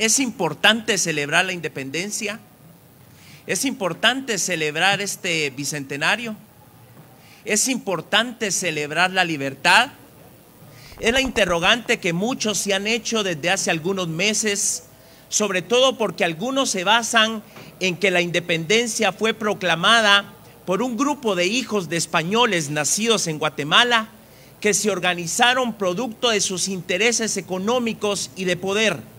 ¿Es importante celebrar la independencia? ¿Es importante celebrar este bicentenario? ¿Es importante celebrar la libertad? Es la interrogante que muchos se han hecho desde hace algunos meses, sobre todo porque algunos se basan en que la independencia fue proclamada por un grupo de hijos de españoles nacidos en Guatemala que se organizaron producto de sus intereses económicos y de poder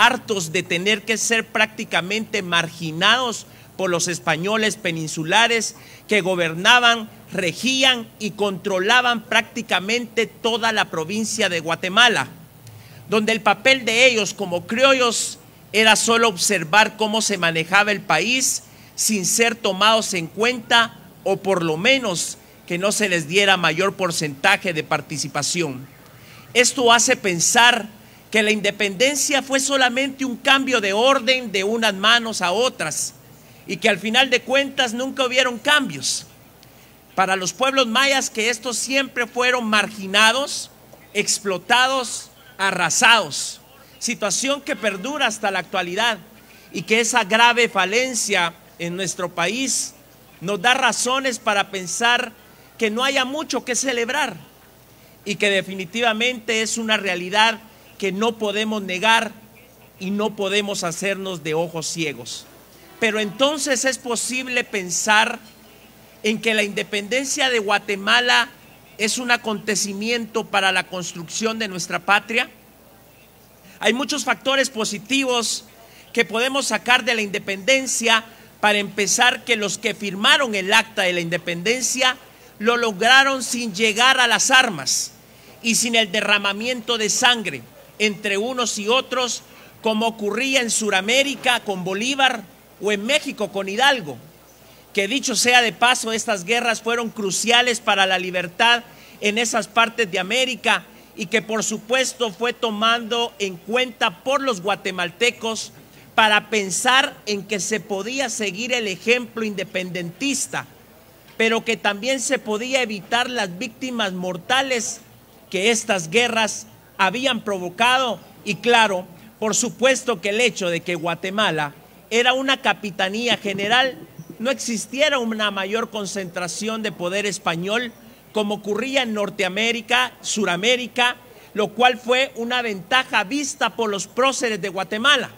hartos de tener que ser prácticamente marginados por los españoles peninsulares que gobernaban, regían y controlaban prácticamente toda la provincia de Guatemala, donde el papel de ellos como criollos era solo observar cómo se manejaba el país sin ser tomados en cuenta o por lo menos que no se les diera mayor porcentaje de participación. Esto hace pensar que la independencia fue solamente un cambio de orden de unas manos a otras y que al final de cuentas nunca hubieron cambios. Para los pueblos mayas que estos siempre fueron marginados, explotados, arrasados, situación que perdura hasta la actualidad y que esa grave falencia en nuestro país nos da razones para pensar que no haya mucho que celebrar y que definitivamente es una realidad que no podemos negar y no podemos hacernos de ojos ciegos. Pero entonces es posible pensar en que la independencia de Guatemala es un acontecimiento para la construcción de nuestra patria. Hay muchos factores positivos que podemos sacar de la independencia para empezar que los que firmaron el acta de la independencia lo lograron sin llegar a las armas y sin el derramamiento de sangre entre unos y otros, como ocurría en Sudamérica con Bolívar o en México con Hidalgo. Que dicho sea de paso, estas guerras fueron cruciales para la libertad en esas partes de América y que por supuesto fue tomando en cuenta por los guatemaltecos para pensar en que se podía seguir el ejemplo independentista, pero que también se podía evitar las víctimas mortales que estas guerras habían provocado y claro, por supuesto que el hecho de que Guatemala era una capitanía general, no existiera una mayor concentración de poder español como ocurría en Norteamérica, Suramérica, lo cual fue una ventaja vista por los próceres de Guatemala,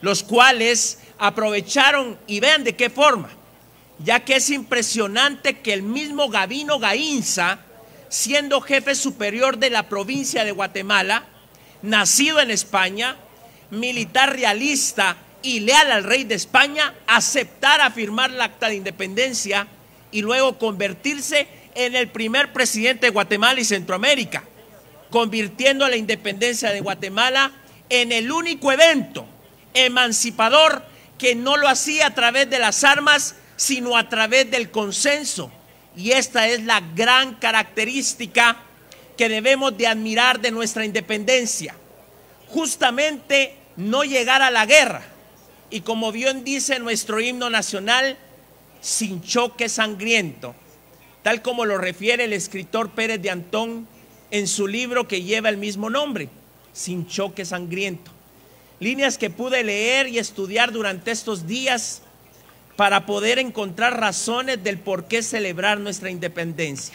los cuales aprovecharon y vean de qué forma, ya que es impresionante que el mismo Gavino Gainza, siendo jefe superior de la provincia de Guatemala, nacido en España, militar realista y leal al rey de España, a firmar el acta de independencia y luego convertirse en el primer presidente de Guatemala y Centroamérica, convirtiendo la independencia de Guatemala en el único evento emancipador que no lo hacía a través de las armas, sino a través del consenso y esta es la gran característica que debemos de admirar de nuestra independencia. Justamente no llegar a la guerra. Y como bien dice nuestro himno nacional, sin choque sangriento, tal como lo refiere el escritor Pérez de Antón en su libro que lleva el mismo nombre, Sin choque sangriento. Líneas que pude leer y estudiar durante estos días para poder encontrar razones del por qué celebrar nuestra independencia.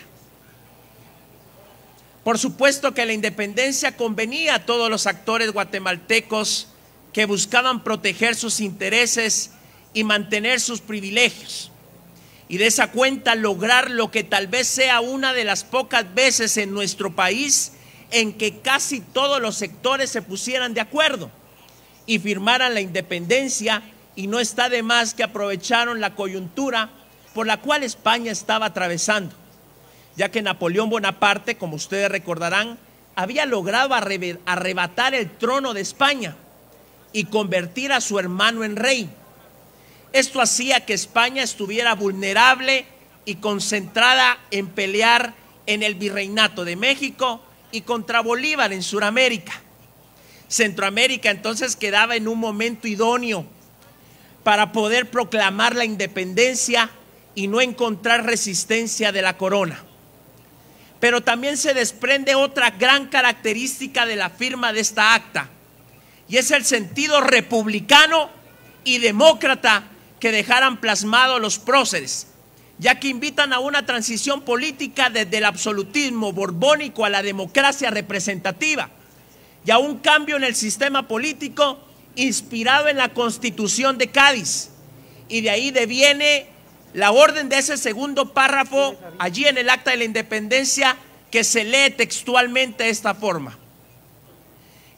Por supuesto que la independencia convenía a todos los actores guatemaltecos que buscaban proteger sus intereses y mantener sus privilegios. Y de esa cuenta lograr lo que tal vez sea una de las pocas veces en nuestro país en que casi todos los sectores se pusieran de acuerdo y firmaran la independencia y no está de más que aprovecharon la coyuntura por la cual España estaba atravesando, ya que Napoleón Bonaparte, como ustedes recordarán, había logrado arrebatar el trono de España y convertir a su hermano en rey. Esto hacía que España estuviera vulnerable y concentrada en pelear en el virreinato de México y contra Bolívar en Sudamérica. Centroamérica entonces quedaba en un momento idóneo para poder proclamar la independencia y no encontrar resistencia de la corona. Pero también se desprende otra gran característica de la firma de esta acta, y es el sentido republicano y demócrata que dejaran plasmados los próceres, ya que invitan a una transición política desde el absolutismo borbónico a la democracia representativa y a un cambio en el sistema político inspirado en la constitución de Cádiz. Y de ahí deviene la orden de ese segundo párrafo allí en el acta de la independencia que se lee textualmente de esta forma.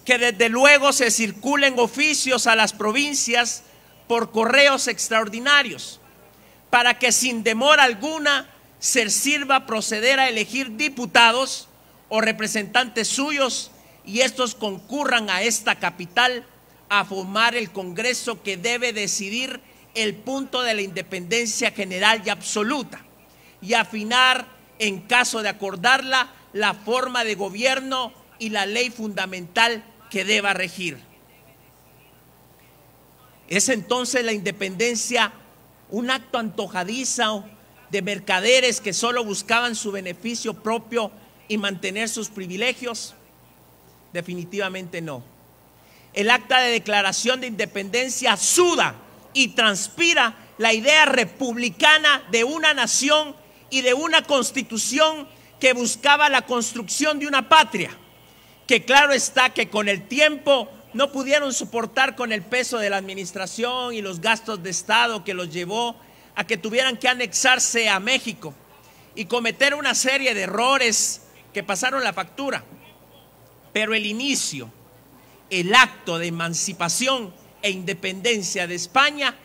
Que desde luego se circulen oficios a las provincias por correos extraordinarios para que sin demora alguna se sirva proceder a elegir diputados o representantes suyos y estos concurran a esta capital a formar el Congreso que debe decidir el punto de la independencia general y absoluta y afinar, en caso de acordarla, la forma de gobierno y la ley fundamental que deba regir. Es entonces la independencia un acto antojadizo de mercaderes que solo buscaban su beneficio propio y mantener sus privilegios. Definitivamente no. El acta de declaración de independencia suda y transpira la idea republicana de una nación y de una constitución que buscaba la construcción de una patria, que claro está que con el tiempo no pudieron soportar con el peso de la administración y los gastos de Estado que los llevó a que tuvieran que anexarse a México y cometer una serie de errores que pasaron la factura. Pero el inicio, el acto de emancipación e independencia de España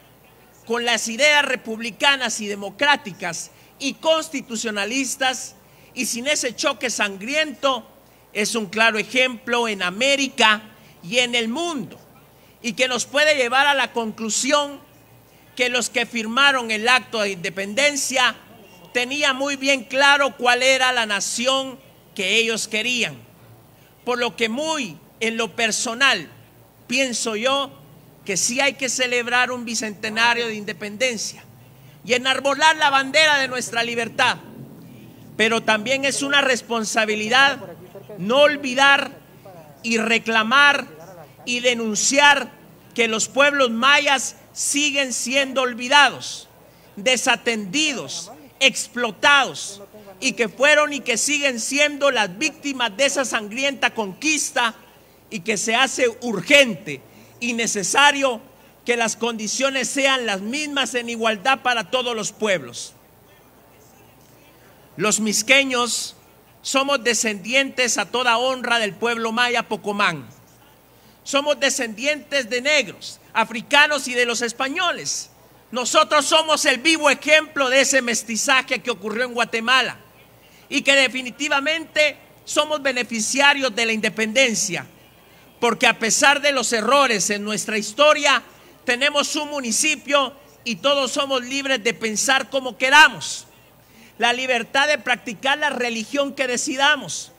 con las ideas republicanas y democráticas y constitucionalistas y sin ese choque sangriento es un claro ejemplo en América y en el mundo y que nos puede llevar a la conclusión que los que firmaron el acto de independencia tenían muy bien claro cuál era la nación que ellos querían, por lo que muy en lo personal, pienso yo que sí hay que celebrar un bicentenario de independencia y enarbolar la bandera de nuestra libertad, pero también es una responsabilidad no olvidar y reclamar y denunciar que los pueblos mayas siguen siendo olvidados, desatendidos, explotados y que fueron y que siguen siendo las víctimas de esa sangrienta conquista y que se hace urgente y necesario que las condiciones sean las mismas en igualdad para todos los pueblos. Los misqueños somos descendientes a toda honra del pueblo maya Pocomán. Somos descendientes de negros, africanos y de los españoles. Nosotros somos el vivo ejemplo de ese mestizaje que ocurrió en Guatemala y que definitivamente somos beneficiarios de la independencia porque a pesar de los errores en nuestra historia, tenemos un municipio y todos somos libres de pensar como queramos. La libertad de practicar la religión que decidamos,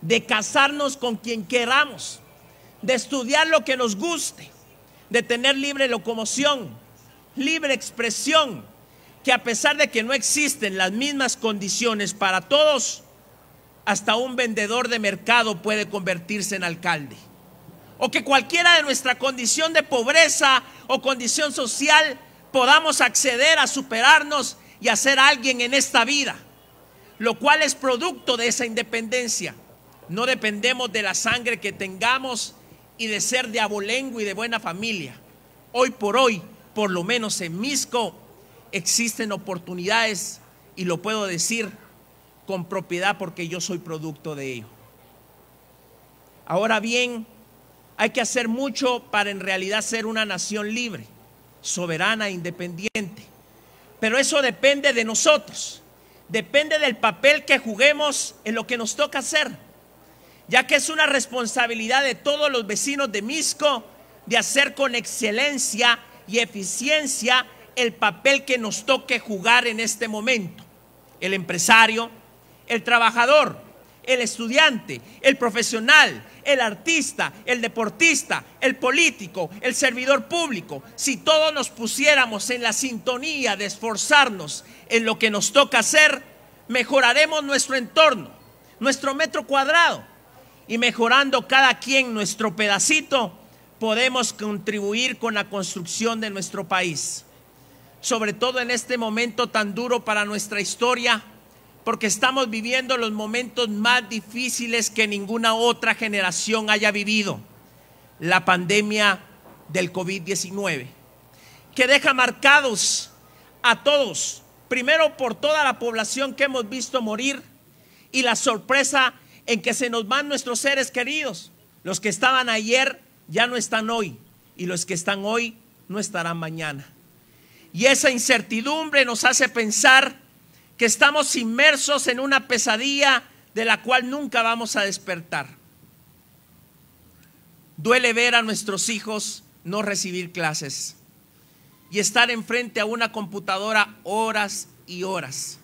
de casarnos con quien queramos, de estudiar lo que nos guste, de tener libre locomoción, libre expresión, que a pesar de que no existen las mismas condiciones para todos, hasta un vendedor de mercado puede convertirse en alcalde o que cualquiera de nuestra condición de pobreza o condición social podamos acceder a superarnos y a ser alguien en esta vida, lo cual es producto de esa independencia. No dependemos de la sangre que tengamos y de ser de abolengo y de buena familia. Hoy por hoy, por lo menos en Misco, existen oportunidades y lo puedo decir con propiedad porque yo soy producto de ello. Ahora bien, hay que hacer mucho para en realidad ser una nación libre, soberana, e independiente. Pero eso depende de nosotros, depende del papel que juguemos en lo que nos toca hacer, ya que es una responsabilidad de todos los vecinos de Misco de hacer con excelencia y eficiencia el papel que nos toque jugar en este momento. El empresario, el trabajador, el estudiante, el profesional, el artista, el deportista, el político, el servidor público, si todos nos pusiéramos en la sintonía de esforzarnos en lo que nos toca hacer, mejoraremos nuestro entorno, nuestro metro cuadrado, y mejorando cada quien nuestro pedacito, podemos contribuir con la construcción de nuestro país. Sobre todo en este momento tan duro para nuestra historia, porque estamos viviendo los momentos más difíciles que ninguna otra generación haya vivido. La pandemia del COVID-19, que deja marcados a todos, primero por toda la población que hemos visto morir y la sorpresa en que se nos van nuestros seres queridos. Los que estaban ayer ya no están hoy y los que están hoy no estarán mañana. Y esa incertidumbre nos hace pensar que estamos inmersos en una pesadilla de la cual nunca vamos a despertar. Duele ver a nuestros hijos no recibir clases y estar enfrente a una computadora horas y horas.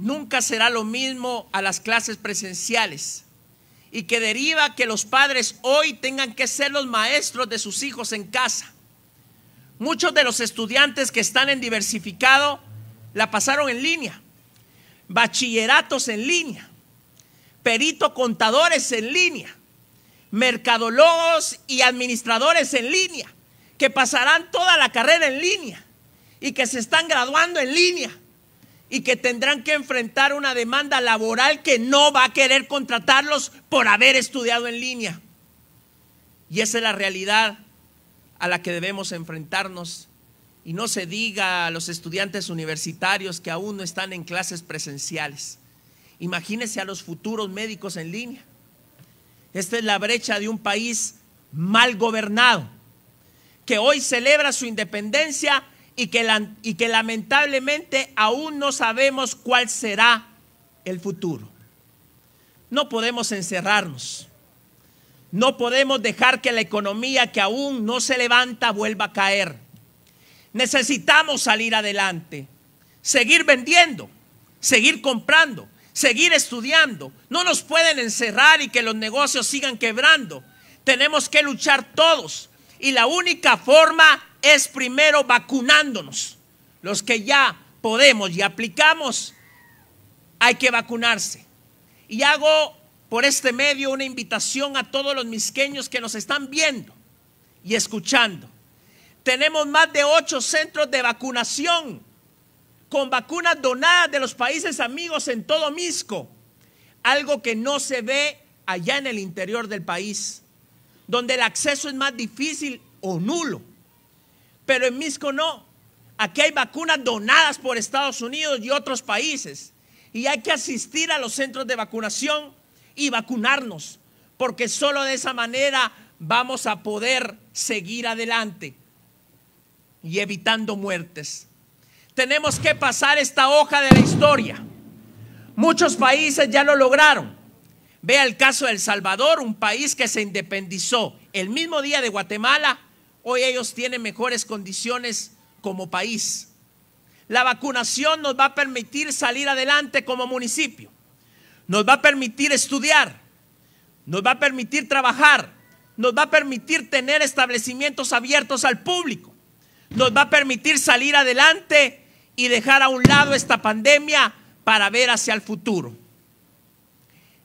Nunca será lo mismo a las clases presenciales y que deriva que los padres hoy tengan que ser los maestros de sus hijos en casa. Muchos de los estudiantes que están en diversificado la pasaron en línea, bachilleratos en línea, perito contadores en línea, mercadólogos y administradores en línea, que pasarán toda la carrera en línea y que se están graduando en línea y que tendrán que enfrentar una demanda laboral que no va a querer contratarlos por haber estudiado en línea. Y esa es la realidad a la que debemos enfrentarnos. Y no se diga a los estudiantes universitarios que aún no están en clases presenciales. Imagínense a los futuros médicos en línea. Esta es la brecha de un país mal gobernado, que hoy celebra su independencia y que, y que lamentablemente aún no sabemos cuál será el futuro. No podemos encerrarnos no podemos dejar que la economía que aún no se levanta vuelva a caer. Necesitamos salir adelante, seguir vendiendo, seguir comprando, seguir estudiando. No nos pueden encerrar y que los negocios sigan quebrando. Tenemos que luchar todos y la única forma es primero vacunándonos. Los que ya podemos y aplicamos, hay que vacunarse. Y hago por este medio una invitación a todos los misqueños que nos están viendo y escuchando. Tenemos más de ocho centros de vacunación con vacunas donadas de los países amigos en todo Misco, algo que no se ve allá en el interior del país, donde el acceso es más difícil o nulo. Pero en Misco no. Aquí hay vacunas donadas por Estados Unidos y otros países. Y hay que asistir a los centros de vacunación y vacunarnos, porque solo de esa manera vamos a poder seguir adelante y evitando muertes. Tenemos que pasar esta hoja de la historia. Muchos países ya lo lograron. Vea el caso de El Salvador, un país que se independizó el mismo día de Guatemala. Hoy ellos tienen mejores condiciones como país. La vacunación nos va a permitir salir adelante como municipio nos va a permitir estudiar, nos va a permitir trabajar, nos va a permitir tener establecimientos abiertos al público, nos va a permitir salir adelante y dejar a un lado esta pandemia para ver hacia el futuro.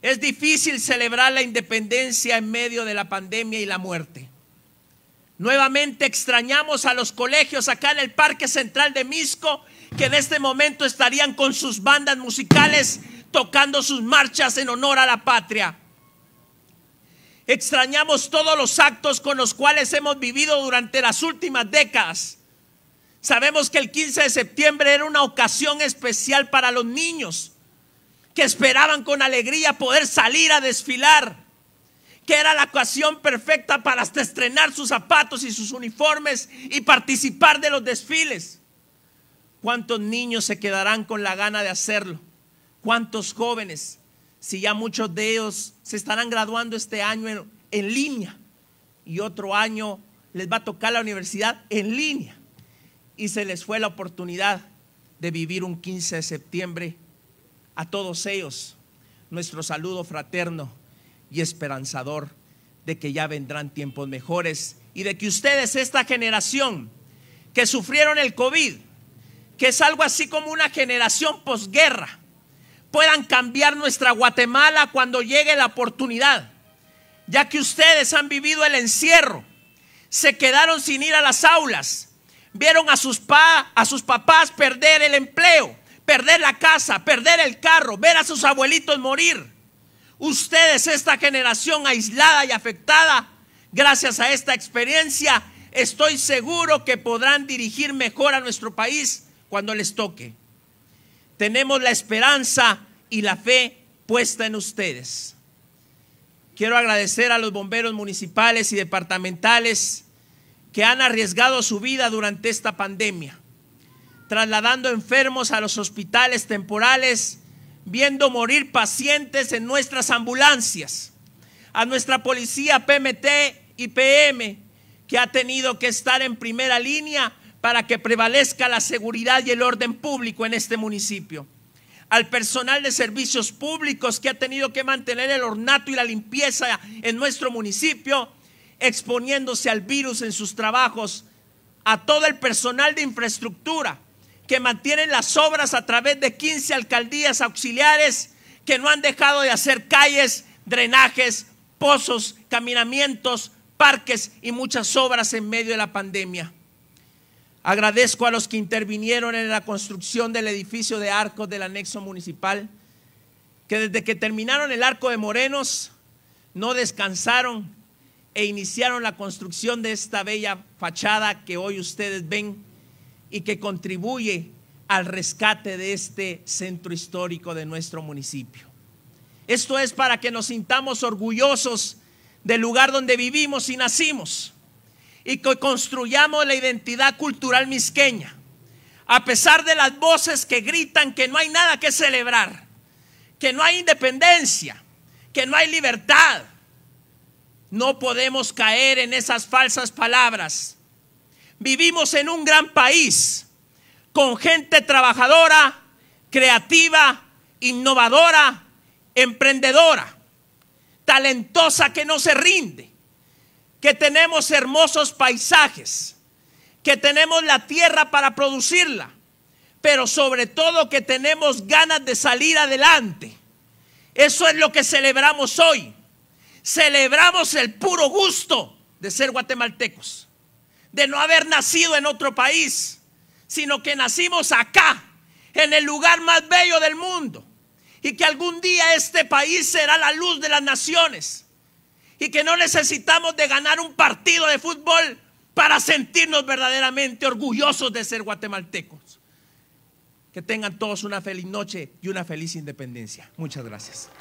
Es difícil celebrar la independencia en medio de la pandemia y la muerte. Nuevamente extrañamos a los colegios acá en el Parque Central de Misco, que en este momento estarían con sus bandas musicales tocando sus marchas en honor a la patria. Extrañamos todos los actos con los cuales hemos vivido durante las últimas décadas. Sabemos que el 15 de septiembre era una ocasión especial para los niños, que esperaban con alegría poder salir a desfilar, que era la ocasión perfecta para hasta estrenar sus zapatos y sus uniformes y participar de los desfiles. ¿Cuántos niños se quedarán con la gana de hacerlo? ¿Cuántos jóvenes, si ya muchos de ellos se estarán graduando este año en, línea y otro año les va a tocar la universidad en línea? Y se les fue la oportunidad de vivir un 15 de septiembre. A todos ellos, nuestro saludo fraterno y esperanzador de que ya vendrán tiempos mejores y de que ustedes, esta generación que sufrieron el COVID, que es algo así como una generación posguerra, puedan cambiar nuestra Guatemala cuando llegue la oportunidad, ya que ustedes han vivido el encierro, se quedaron sin ir a las aulas, vieron a sus, pa, a sus papás perder el empleo, perder la casa, perder el carro, ver a sus abuelitos morir. Ustedes, esta generación aislada y afectada, gracias a esta experiencia, estoy seguro que podrán dirigir mejor a nuestro país cuando les toque. Tenemos la esperanza y la fe puesta en ustedes. Quiero agradecer a los bomberos municipales y departamentales que han arriesgado su vida durante esta pandemia, trasladando enfermos a los hospitales temporales, viendo morir pacientes en nuestras ambulancias, a nuestra policía PMT y PM, que ha tenido que estar en primera línea para que prevalezca la seguridad y el orden público en este municipio. Al personal de servicios públicos que ha tenido que mantener el ornato y la limpieza en nuestro municipio, exponiéndose al virus en sus trabajos. A todo el personal de infraestructura que mantiene las obras a través de 15 alcaldías auxiliares que no han dejado de hacer calles, drenajes, pozos, caminamientos, parques y muchas obras en medio de la pandemia. Agradezco a los que intervinieron en la construcción del edificio de arcos del anexo municipal, que desde que terminaron el arco de Morenos no descansaron e iniciaron la construcción de esta bella fachada que hoy ustedes ven y que contribuye al rescate de este centro histórico de nuestro municipio. Esto es para que nos sintamos orgullosos del lugar donde vivimos y nacimos y que construyamos la identidad cultural misqueña. A pesar de las voces que gritan que no hay nada que celebrar, que no hay independencia, que no hay libertad, no podemos caer en esas falsas palabras. Vivimos en un gran país con gente trabajadora, creativa, innovadora, emprendedora, talentosa que no se rinde, que tenemos hermosos paisajes, que tenemos la tierra para producirla, pero sobre todo que tenemos ganas de salir adelante. Eso es lo que celebramos hoy. Celebramos el puro gusto de ser guatemaltecos, de no haber nacido en otro país, sino que nacimos acá, en el lugar más bello del mundo, y que algún día este país será la luz de las naciones y que no necesitamos de ganar un partido de fútbol para sentirnos verdaderamente orgullosos de ser guatemaltecos. Que tengan todos una feliz noche y una feliz independencia. Muchas gracias.